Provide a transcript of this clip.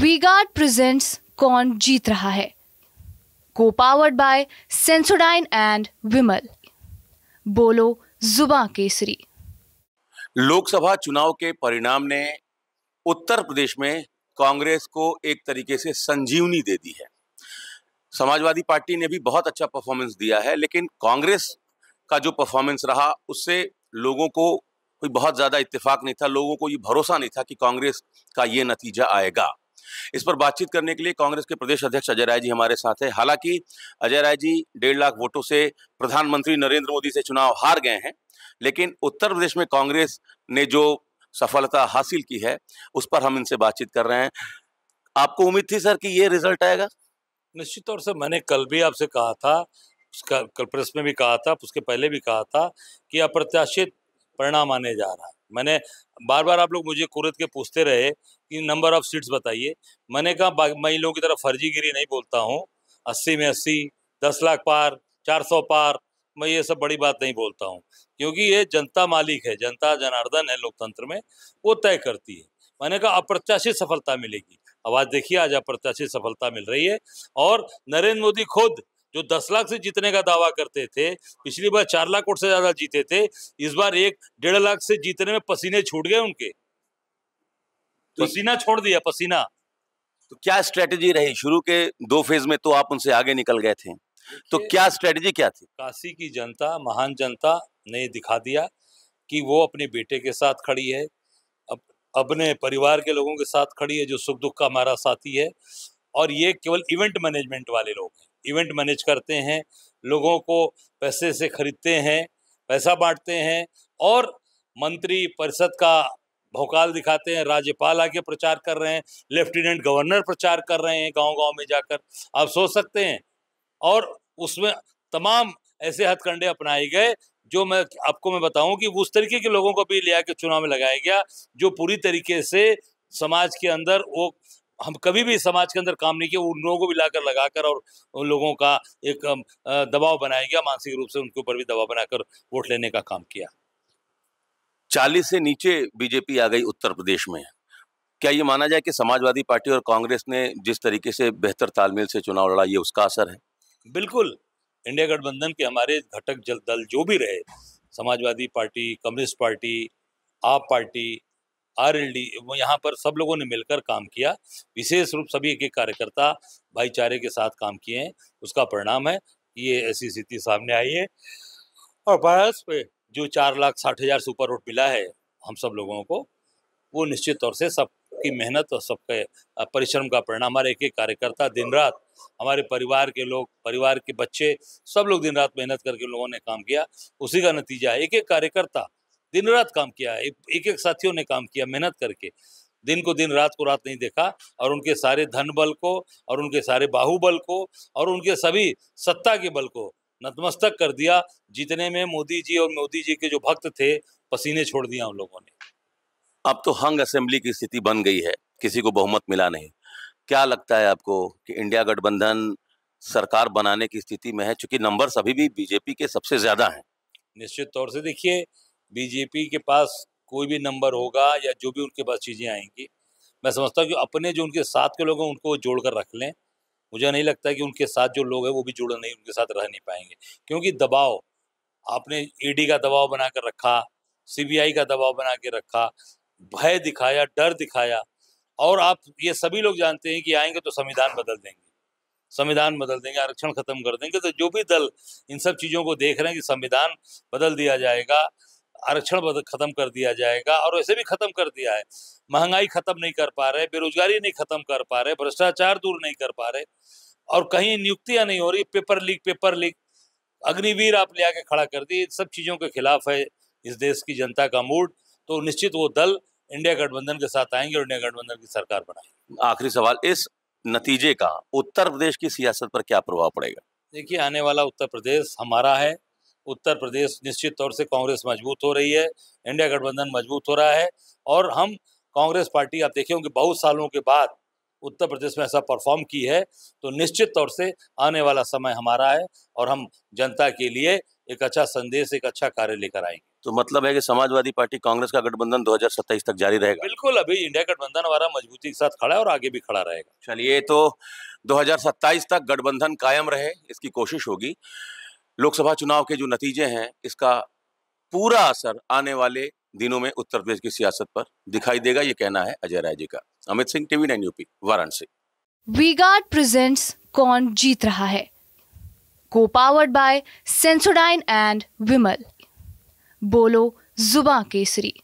V-Guard presents कौन जीत रहा है को powered by Sensodyne and Vimal बोलो जुबा केसरी लोकसभा चुनाव के परिणाम ने उत्तर प्रदेश में कांग्रेस को एक तरीके से संजीवनी दे दी है समाजवादी पार्टी ने भी बहुत अच्छा परफॉर्मेंस दिया है लेकिन कांग्रेस का जो परफॉर्मेंस रहा उससे लोगों को कोई बहुत ज़्यादा इत्तेफाक नहीं था लोगों को ये भरोसा नहीं था कि कांग्रेस का ये नतीजा आएगा इस पर बातचीत करने के लिए कांग्रेस के प्रदेश अध्यक्ष अजय राय जी हमारे साथ हैं हालांकि अजय राय जी डेढ़ लाख वोटों से प्रधानमंत्री नरेंद्र मोदी से चुनाव हार गए हैं लेकिन उत्तर प्रदेश में कांग्रेस ने जो सफलता हासिल की है उस पर हम इनसे बातचीत कर रहे हैं आपको उम्मीद थी सर कि ये रिजल्ट आएगा निश्चित तौर से मैंने कल भी आपसे कहा था उसका कल प्रेस में भी कहा था उसके पहले भी कहा था कि अप्रत्याशित परिणाम आने जा रहा है मैंने बार बार आप लोग मुझे कुरत के पूछते रहे कि नंबर ऑफ सीट्स बताइए मैंने कहा मैं लोगों की तरफ फर्जीगिरी नहीं बोलता हूँ अस्सी में अस्सी दस लाख पार चार सौ पार मैं ये सब बड़ी बात नहीं बोलता हूँ क्योंकि ये जनता मालिक है जनता जनार्दन है लोकतंत्र में वो तय करती है मैंने कहा अप्रत्याशित सफलता मिलेगी आवाज देखिए आज अप्रत्याशित सफलता मिल रही है और नरेंद्र मोदी खुद जो दस लाख से जीतने का दावा करते थे पिछली बार चार लाख वोट से ज्यादा जीते थे इस बार एक डेढ़ लाख से जीतने में पसीने छूट गए उनके तो पसीना छोड़ दिया पसीना तो क्या स्ट्रेटेजी रही शुरू के दो फेज में तो आप उनसे आगे निकल गए थे तो क्या स्ट्रेटेजी क्या थी काशी की जनता महान जनता ने दिखा दिया कि वो अपने बेटे के साथ खड़ी है अपने परिवार के लोगों के साथ खड़ी है जो सुख दुख का हमारा साथी है और ये केवल इवेंट मैनेजमेंट वाले लोग हैं इवेंट मैनेज करते हैं लोगों को पैसे से खरीदते हैं पैसा बांटते हैं और मंत्री परिषद का भोकाल दिखाते हैं राज्यपाल आके प्रचार कर रहे हैं लेफ्टिनेंट गवर्नर प्रचार कर रहे हैं गांव गांव में जाकर आप सोच सकते हैं और उसमें तमाम ऐसे हथकंडे अपनाए गए जो मैं आपको मैं बताऊं कि उस तरीके के लोगों को भी ले आके चुनाव में लगाया गया जो पूरी तरीके से समाज के अंदर वो हम कभी भी समाज के अंदर काम नहीं किया उन लोगों को भी लाकर लगाकर और उन लोगों का एक दबाव बनाया गया मानसिक रूप से उनके ऊपर भी दबाव बनाकर वोट लेने का काम किया चालीस से नीचे बीजेपी आ गई उत्तर प्रदेश में क्या ये माना जाए कि समाजवादी पार्टी और कांग्रेस ने जिस तरीके से बेहतर तालमेल से चुनाव लड़ा ये उसका असर है बिल्कुल इंडिया गठबंधन के हमारे घटक जल दल जो भी रहे Samajwadi party communist party AAP party R L D यहाँ पर सब लोगों ने मिलकर काम किया विशेष रूप सभी एक एक कार्यकर्ता भाईचारे के साथ काम किए हैं उसका परिणाम है ये ऐसी स्थिति सामने आई है और बस पे जो चार लाख साठ हज़ार से ऊपर मिला है हम सब लोगों को वो निश्चित तौर से सबकी मेहनत और सबके परिश्रम का परिणाम हमारे एक एक कार्यकर्ता दिन रात हमारे परिवार के लोग परिवार के बच्चे सब लोग दिन रात मेहनत करके लोगों ने काम किया उसी का नतीजा है एक एक कार्यकर्ता दिन रात काम किया एक एक साथियों ने काम किया मेहनत करके दिन को दिन रात को रात नहीं देखा और उनके सारे धन बल को और उनके सारे बाहुबल को और उनके सभी सत्ता के बल को नतमस्तक कर दिया जितने में मोदी जी और मोदी जी के जो भक्त थे पसीने छोड़ दिया उन लोगों ने अब तो हंग असेंबली की स्थिति बन गई है किसी को बहुमत मिला नहीं क्या लगता है आपको कि इंडिया गठबंधन सरकार बनाने की स्थिति में है चूंकि नंबर सभी भी बीजेपी के सबसे ज्यादा हैं निश्चित तौर से देखिए बीजेपी के पास कोई भी नंबर होगा या जो भी उनके पास चीज़ें आएंगी मैं समझता हूँ कि अपने जो उनके साथ के लोग हैं उनको जोड़ कर रख लें मुझे नहीं लगता कि उनके साथ जो लोग हैं वो भी जुड़ नहीं उनके साथ रह नहीं पाएंगे क्योंकि दबाव आपने ईडी e का दबाव बना कर रखा सीबीआई का दबाव बना के रखा भय दिखाया डर दिखाया और आप ये सभी लोग जानते हैं कि आएंगे तो संविधान बदल देंगे संविधान बदल देंगे आरक्षण खत्म कर देंगे तो जो भी दल इन सब चीज़ों को देख रहे हैं कि संविधान बदल दिया जाएगा आरक्षण खत्म कर दिया जाएगा और वैसे भी खत्म कर दिया है महंगाई खत्म नहीं कर पा रहे बेरोजगारी नहीं खत्म कर पा रहे भ्रष्टाचार दूर नहीं कर पा रहे और कहीं नियुक्तियां नहीं हो रही paper leak paper leak Agniveer आप ले आके खड़ा कर दी सब चीज़ों के खिलाफ है इस देश की जनता का मूड तो निश्चित वो दल इंडिया गठबंधन के साथ आएंगे और इंडिया गठबंधन की सरकार बनाएंगे आखिरी सवाल इस नतीजे का उत्तर प्रदेश की सियासत पर क्या प्रभाव पड़ेगा देखिए आने वाला उत्तर प्रदेश हमारा है उत्तर प्रदेश निश्चित तौर से कांग्रेस मजबूत हो रही है इंडिया गठबंधन मजबूत हो रहा है और हम कांग्रेस पार्टी आप देखें कि बहुत सालों के बाद उत्तर प्रदेश में ऐसा परफॉर्म की है तो निश्चित तौर से आने वाला समय हमारा है और हम जनता के लिए एक अच्छा संदेश एक अच्छा कार्य लेकर आएंगे तो मतलब है कि समाजवादी पार्टी कांग्रेस का गठबंधन 2027 तक जारी रहेगा बिल्कुल अभी इंडिया गठबंधन हमारा मजबूती के साथ खड़ा है और आगे भी खड़ा रहेगा चलिए तो 2027 तक गठबंधन कायम रहे इसकी कोशिश होगी लोकसभा चुनाव के जो नतीजे हैं इसका पूरा असर आने वाले दिनों में उत्तर प्रदेश की सियासत पर दिखाई देगा ये कहना है अजय राय जी का Amit Singh TV nine UP Varanasi V guard presents कौन जीत रहा है को powered by Sensodyne and Vimal बोलो जुबा केसरी